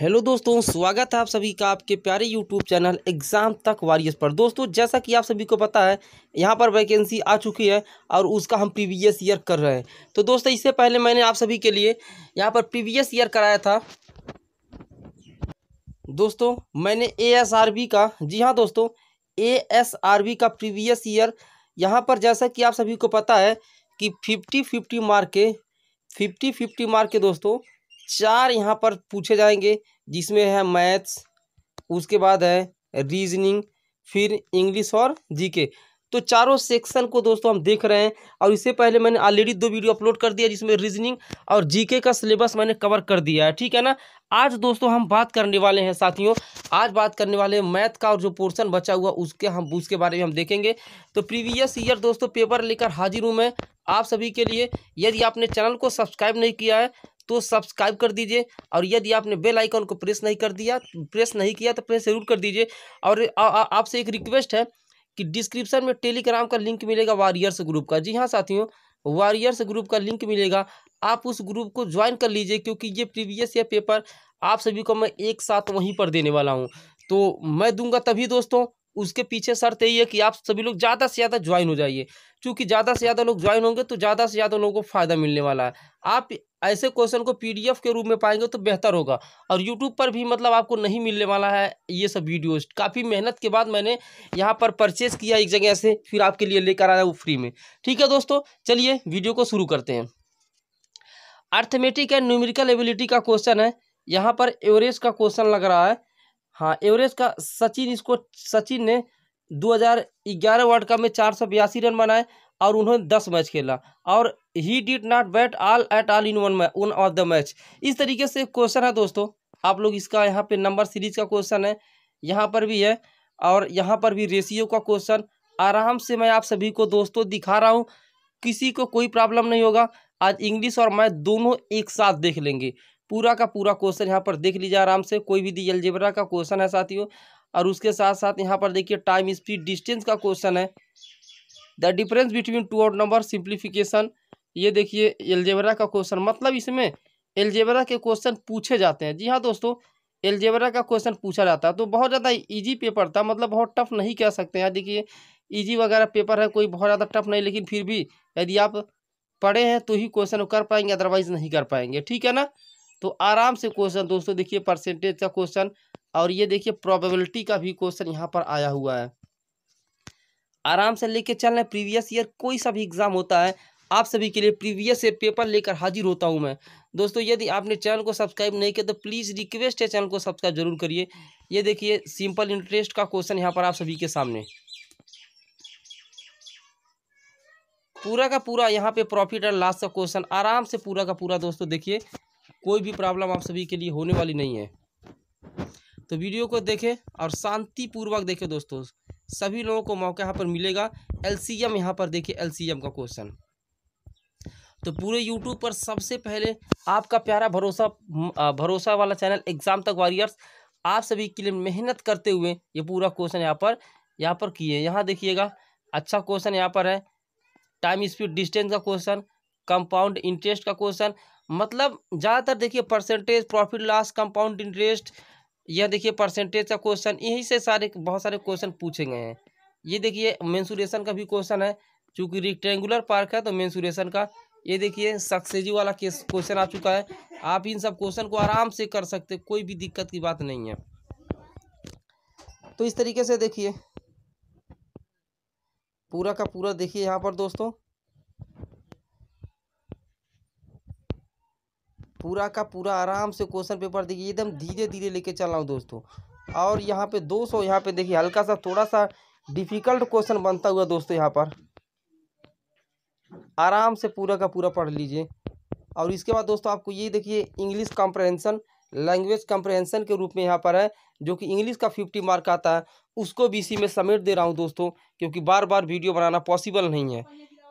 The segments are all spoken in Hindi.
हेलो दोस्तों स्वागत है आप सभी का आपके प्यारे यूट्यूब चैनल एग्ज़ाम तक वारियस पर दोस्तों जैसा कि आप सभी को पता है यहाँ पर वैकेंसी आ चुकी है और उसका हम प्रीवियस ईयर कर रहे हैं तो दोस्तों इससे पहले मैंने आप सभी के लिए यहाँ पर प्रीवियस ईयर कराया था दोस्तों मैंने ए का जी हाँ दोस्तों ए का प्रीवियस ईयर यहाँ पर जैसा कि आप सभी को पता है कि फिफ्टी फिफ्टी मार्क के फिफ्टी फिफ्टी मार्क के दोस्तों चार यहाँ पर पूछे जाएंगे जिसमें है मैथ्स उसके बाद है रीजनिंग फिर इंग्लिश और जीके तो चारों सेक्शन को दोस्तों हम देख रहे हैं और इससे पहले मैंने ऑलरेडी दो वीडियो अपलोड कर दिया जिसमें रीजनिंग और जीके का सिलेबस मैंने कवर कर दिया है ठीक है ना आज दोस्तों हम बात करने वाले हैं साथियों आज बात करने वाले हैं मैथ का और जो पोर्शन बचा हुआ उसके हम उसके बारे में हम देखेंगे तो प्रीवियस ईयर दोस्तों पेपर लेकर हाजिर हूँ मैं आप सभी के लिए यदि आपने चैनल को सब्सक्राइब नहीं किया है तो सब्सक्राइब कर दीजिए और यदि आपने बेल आइकन को प्रेस नहीं कर दिया प्रेस नहीं किया तो प्रेस जरूर कर दीजिए और आपसे एक रिक्वेस्ट है कि डिस्क्रिप्शन में टेलीग्राम का लिंक मिलेगा वॉरियर्स ग्रुप का जी हाँ साथियों वॉरियर्स ग्रुप का लिंक मिलेगा आप उस ग्रुप को ज्वाइन कर लीजिए क्योंकि ये प्रीवियस ईयर पेपर आप सभी को मैं एक साथ वहीं पर देने वाला हूँ तो मैं दूंगा तभी दोस्तों उसके पीछे शर्त यही है कि आप सभी लोग ज़्यादा से ज़्यादा ज्वाइन हो जाइए क्योंकि ज़्यादा से ज़्यादा लोग ज्वाइन होंगे तो ज़्यादा से ज़्यादा लोगों को फ़ायदा मिलने वाला है आप ऐसे क्वेश्चन को पीडीएफ के रूप में पाएंगे तो बेहतर होगा और यूट्यूब पर भी मतलब आपको नहीं मिलने वाला है ये सब वीडियोस काफ़ी मेहनत के बाद मैंने यहाँ पर परचेज़ किया एक जगह से फिर आपके लिए लेकर आया वो फ्री में ठीक है दोस्तों चलिए वीडियो को शुरू करते हैं अर्थमेटिक एंड न्यूमेरिकल एबिलिटी का क्वेश्चन है यहाँ पर एवरेज का क्वेश्चन लग रहा है हाँ एवरेज का सचिन इसको सचिन ने 2011 वर्ल्ड कप में चार सौ बयासी रन बनाए और उन्होंने दस मैच खेला और he did not bat all at all in one match one of the match इस तरीके से क्वेश्चन है दोस्तों आप लोग इसका यहाँ पे नंबर सीरीज का क्वेश्चन है यहाँ पर भी है और यहाँ पर भी रेशियो का क्वेश्चन आराम से मैं आप सभी को दोस्तों दिखा रहा हूँ किसी को कोई प्रॉब्लम नहीं होगा आज इंग्लिश और मैथ दोनों एक साथ देख लेंगे पूरा का पूरा क्वेश्चन यहाँ पर देख लीजिए आराम से कोई भी दी एलजेब्रा का क्वेश्चन है साथियों और उसके साथ साथ यहाँ पर देखिए टाइम स्पीड डिस्टेंस का क्वेश्चन है द डिफरेंस बिटवीन टू और नंबर सिंप्लीफिकेशन ये देखिए एलजेबरा का क्वेश्चन मतलब इसमें एलजेबरा के क्वेश्चन पूछे जाते हैं जी हाँ दोस्तों एलजेबरा का क्वेश्चन पूछा जाता है तो बहुत ज़्यादा इजी पेपर था मतलब बहुत टफ नहीं कह सकते हैं देखिए इजी वगैरह पेपर है कोई बहुत ज़्यादा टफ नहीं लेकिन फिर भी यदि आप पढ़े हैं तो ही क्वेश्चन कर पाएंगे अदरवाइज नहीं कर पाएंगे ठीक है ना तो आराम से क्वेश्चन दोस्तों देखिए परसेंटेज का क्वेश्चन और ये देखिए प्रोबेबिलिटी का भी क्वेश्चन यहाँ पर आया हुआ है आराम से लेके चल रहे प्रीवियस ईयर कोई सा भी एग्ज़ाम होता है आप सभी के लिए प्रीवियस ईयर पेपर लेकर हाजिर होता हूं मैं दोस्तों यदि आपने चैनल को सब्सक्राइब नहीं किया तो प्लीज़ रिक्वेस्ट है चैनल को सब्सक्राइब जरूर करिए ये देखिए सिंपल इंटरेस्ट का क्वेश्चन यहाँ पर आप सभी के सामने पूरा का पूरा यहाँ पे प्रॉफिट एंड लॉस का क्वेश्चन आराम से पूरा का पूरा दोस्तों देखिए कोई भी प्रॉब्लम आप सभी के लिए होने वाली नहीं है तो वीडियो को देखें और शांतिपूर्वक देखें दोस्तों सभी लोगों को मौका यहाँ पर मिलेगा एलसीएम यहाँ पर देखिए एलसीएम का क्वेश्चन तो पूरे यूट्यूब पर सबसे पहले आपका प्यारा भरोसा भरोसा वाला चैनल एग्ज़ाम तक वॉरियर्स आप सभी के लिए मेहनत करते हुए ये पूरा क्वेश्चन यहाँ पर यहाँ पर किए यहाँ देखिएगा अच्छा क्वेश्चन यहाँ पर है टाइम स्पीड डिस्टेंस का क्वेश्चन कंपाउंड इंटरेस्ट का क्वेश्चन मतलब ज़्यादातर देखिए percentage profit loss compound interest यह देखिए परसेंटेज का क्वेश्चन यहीं से सारे बहुत सारे क्वेश्चन पूछे गए हैं ये देखिए मेन्सूरेशन का भी क्वेश्चन है चूँकि रिक्टेंगुलर पार्क है तो मेन्सूरेशन का ये देखिए सक्सेजी वाला केस क्वेश्चन आ चुका है आप इन सब क्वेश्चन को आराम से कर सकते कोई भी दिक्कत की बात नहीं है तो इस तरीके से देखिए पूरा का पूरा देखिए यहाँ पर दोस्तों पूरा का पूरा आराम से क्वेश्चन पेपर देखिए एकदम धीरे धीरे लेके चल रहा हूँ दोस्तों और यहाँ पे 200 सौ यहाँ पे देखिए हल्का सा थोड़ा सा डिफ़िकल्ट क्वेश्चन बनता हुआ दोस्तों यहाँ पर आराम से पूरा का पूरा पढ़ लीजिए और इसके बाद दोस्तों आपको ये देखिए इंग्लिश कॉम्प्रहेंसन लैंग्वेज कॉम्प्रहेंसन के रूप में यहाँ पर है जो कि इंग्लिश का फिफ्टी मार्क आता है उसको भी इसी में समेट दे रहा हूँ दोस्तों क्योंकि बार बार वीडियो बनाना पॉसिबल नहीं है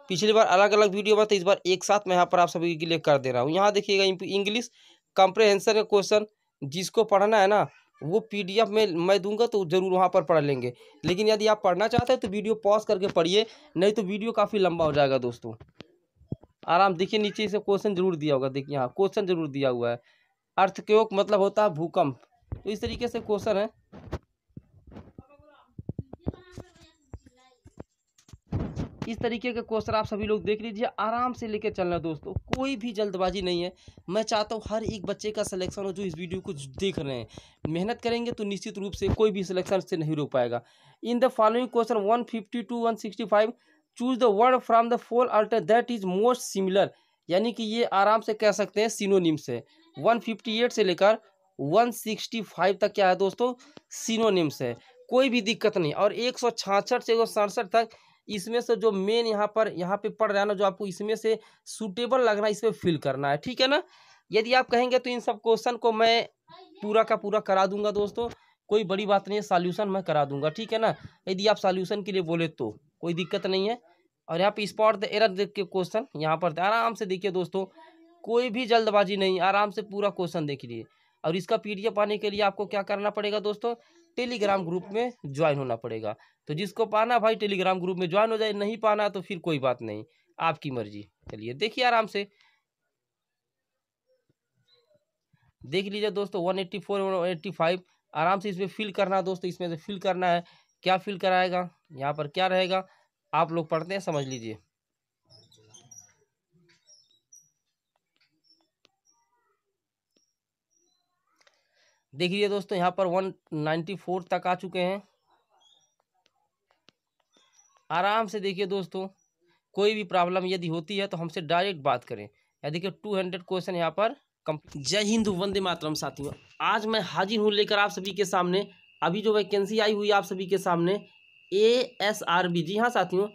पिछली बार अलग अलग वीडियो बनाते इस बार एक साथ मैं यहाँ पर आप सभी के लिए कर दे रहा हूँ यहाँ देखिएगा इंग्लिश कॉम्प्रेहेंसर का क्वेश्चन जिसको पढ़ना है ना वो पीडीएफ में मैं दूंगा तो ज़रूर वहाँ पर पढ़ लेंगे लेकिन यदि आप पढ़ना चाहते हैं तो वीडियो पॉज करके पढ़िए नहीं तो वीडियो काफ़ी लंबा हो जाएगा दोस्तों आराम देखिए नीचे इसे क्वेश्चन जरूर दिया होगा देखिए यहाँ क्वेश्चन जरूर दिया हुआ है अर्थक्योक मतलब होता है भूकंप तो इस तरीके से क्वेश्चन है इस तरीके के क्वेश्चन आप सभी लोग देख लीजिए आराम से लेकर चलना दोस्तों कोई भी जल्दबाजी नहीं है मैं चाहता हूँ हर एक बच्चे का सिलेक्शन हो जो इस वीडियो को देख रहे हैं मेहनत करेंगे तो निश्चित रूप से कोई भी सिलेक्शन से नहीं रोक पाएगा in the following question one fifty two one sixty five choose the word from the four alter that is most similar यानी कि ये आराम से कह सकते हैं सिनोनिम्स है वन फिफ्टी एट से लेकर वन सिक्सटी फाइव तक क्या है दोस्तों सिनोनिम्स है कोई भी दिक्कत नहीं और एक सौ छाछठ से एक सौ सड़सठ तक इसमें से जो मेन यहाँ पर यहाँ पे पड़ रहा है ना जो आपको इसमें से सूटेबल लग रहा है इसमें फिल करना है ठीक है ना यदि आप कहेंगे तो इन सब क्वेश्चन को मैं पूरा का पूरा करा दूंगा दोस्तों कोई बड़ी बात नहीं है सॉल्यूशन मैं करा दूंगा ठीक है ना यदि आप सॉल्यूशन के लिए बोले तो कोई दिक्कत नहीं है और यहाँ पे स्पॉट द एरर देख के क्वेश्चन यहाँ पर आराम से देखिए दोस्तों कोई भी जल्दबाजी नहीं आराम से पूरा क्वेश्चन देख लिए और इसका पीडीएफ पाने के लिए आपको क्या करना पड़ेगा दोस्तों टेलीग्राम ग्रुप में ज्वाइन होना पड़ेगा तो जिसको पाना भाई टेलीग्राम ग्रुप में ज्वाइन हो जाए नहीं पाना तो फिर कोई बात नहीं आपकी मर्जी चलिए देखिए आराम से देख लीजिए दोस्तों one eighty four one eighty five आराम से इसमें फिल करना है दोस्तों इसमें से फिल करना है क्या फिल कराएगा यहाँ पर क्या रहेगा आप लोग पढ़ते हैं समझ लीजिए देखिए दोस्तों यहाँ पर वन नाइन्टी फोर तक आ चुके हैं आराम से देखिए दोस्तों कोई भी प्रॉब्लम यदि होती है तो हमसे डायरेक्ट बात करें या देखिए टू हंड्रेड क्वेश्चन यहाँ पर कंप्लीट जय हिंद वंदे मातरम साथियों आज मैं हाजिर हूँ लेकर आप सभी के सामने अभी जो वैकेंसी आई हुई आप सभी के सामने ए एस आर बी जी हाँ साथियों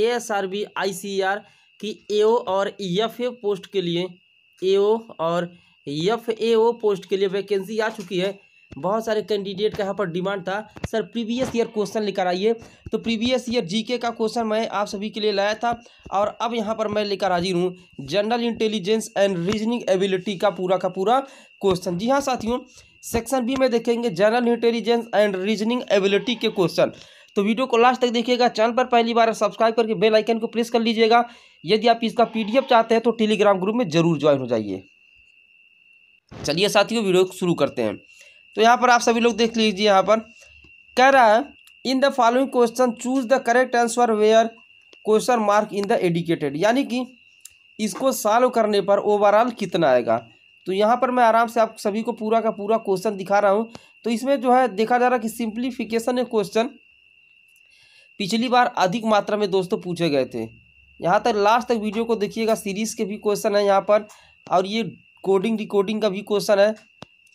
A S R B I C R की ए और ई e एफ पोस्ट के लिए ए और एफ ए ओ पोस्ट के लिए वैकेंसी आ चुकी है बहुत सारे कैंडिडेट का यहाँ पर डिमांड था सर प्रीवियस ईयर क्वेश्चन लेकर आइए तो प्रीवियस ईयर जीके का क्वेश्चन मैं आप सभी के लिए लाया था और अब यहाँ पर मैं लेकर हाजिर हूँ general intelligence and reasoning ability का पूरा का पूरा क्वेश्चन जी हाँ साथियों सेक्शन बी में देखेंगे general intelligence and reasoning ability के क्वेश्चन तो वीडियो को लास्ट तक देखिएगा चैनल पर पहली बार सब्सक्राइब करके बेल आइकन को प्रेस कर लीजिएगा यदि आप इसका पीडीएफ चाहते हैं तो टेलीग्राम ग्रुप में जरूर ज्वाइन हो जाइए चलिए साथियों वीडियो शुरू करते हैं तो यहाँ पर आप सभी लोग देख लीजिए यहाँ पर कह रहा है in the following question choose the correct answer where question mark in the indicated यानी कि इसको सॉल्व करने पर ओवरऑल कितना आएगा तो यहाँ पर मैं आराम से आप सभी को पूरा का पूरा क्वेश्चन दिखा रहा हूँ तो इसमें जो है देखा जा रहा है कि सिंप्लीफिकेशन क्वेश्चन पिछली बार अधिक मात्रा में दोस्तों पूछे गए थे यहाँ तक लास्ट तक वीडियो को देखिएगा सीरीज़ के भी क्वेश्चन है यहाँ पर और ये कोडिंग रिकोडिंग का भी क्वेश्चन है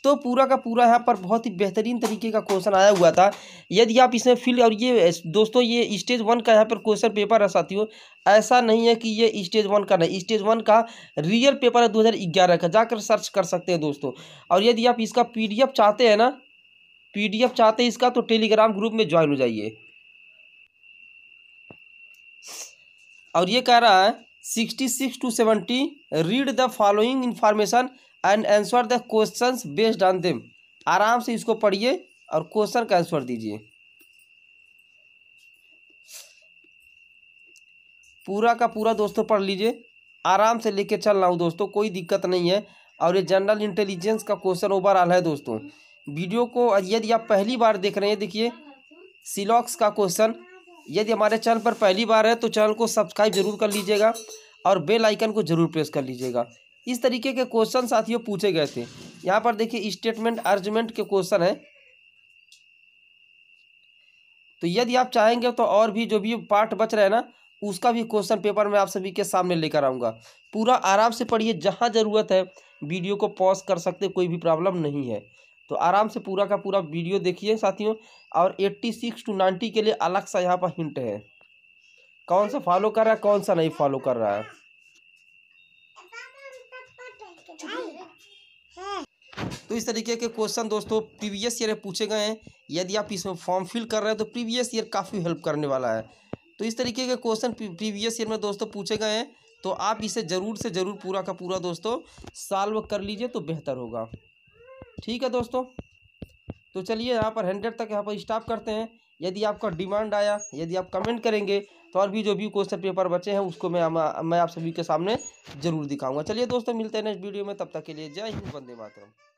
तो पूरा का पूरा यहाँ पर बहुत ही बेहतरीन तरीके का क्वेश्चन आया हुआ था यदि आप इसमें फिल और ये दोस्तों ये स्टेज वन का यहाँ पर क्वेश्चन पेपर है साथियों ऐसा नहीं है कि ये स्टेज वन का नहीं स्टेज वन का रियल पेपर है 2011 का जाकर सर्च कर सकते हैं दोस्तों और यदि आप इसका एफ चाहते हैं ना एफ चाहते हैं इसका तो टेलीग्राम ग्रुप में ज्वाइन हो जाइए और ये कह रहा है sixty six to seventy read the following information and answer the questions based on them आराम से इसको पढ़िए और क्वेश्चन का आंसर दीजिए पूरा का पूरा दोस्तों पढ़ लीजिए आराम से लेके चल रहा हूँ दोस्तों कोई दिक्कत नहीं है और ये जनरल इंटेलिजेंस का क्वेश्चन ओवरऑल है दोस्तों वीडियो को यदि आप पहली बार देख रहे हैं देखिए सिलॉक्स का क्वेश्चन यदि हमारे चैनल पर पहली बार है तो चैनल को सब्सक्राइब जरूर कर लीजिएगा और बेल आइकन को जरूर प्रेस कर लीजिएगा इस तरीके के क्वेश्चन साथियों पूछे गए थे यहाँ पर देखिए स्टेटमेंट अर्जमेंट के क्वेश्चन है तो यदि आप चाहेंगे तो और भी जो भी पार्ट बच रहे हैं ना उसका भी क्वेश्चन पेपर मैं आप सभी के सामने लेकर आऊँगा पूरा आराम से पढ़िए जहाँ ज़रूरत है वीडियो को पॉज कर सकते कोई भी प्रॉब्लम नहीं है तो आराम से पूरा का पूरा वीडियो देखिए साथियों और एट्टी सिक्स टू नाइन्टी के लिए अलग सा यहाँ पर हिंट है कौन सा फॉलो कर रहा है कौन सा नहीं फॉलो कर रहा है तो इस तरीके के क्वेश्चन दोस्तों प्रीवियस ईयर पूछे गए हैं यदि आप इसमें फॉर्म फिल कर रहे हैं तो प्रीवियस ईयर काफ़ी हेल्प करने वाला है तो इस तरीके के क्वेश्चन प्रीवियस ईयर में दोस्तों पूछे गए हैं तो आप इसे ज़रूर से ज़रूर पूरा का पूरा दोस्तों सॉल्व कर लीजिए तो बेहतर होगा ठीक है दोस्तों तो चलिए यहाँ पर हंड्रेड तक यहाँ पर स्टॉप करते हैं यदि आपका डिमांड आया यदि आप कमेंट करेंगे तो और भी जो भी क्वेश्चन पेपर बचे हैं उसको मैं मैं आप सभी के सामने ज़रूर दिखाऊंगा चलिए दोस्तों मिलते हैं नेक्स्ट वीडियो में तब तक के लिए जय हिंद वंदे मातरम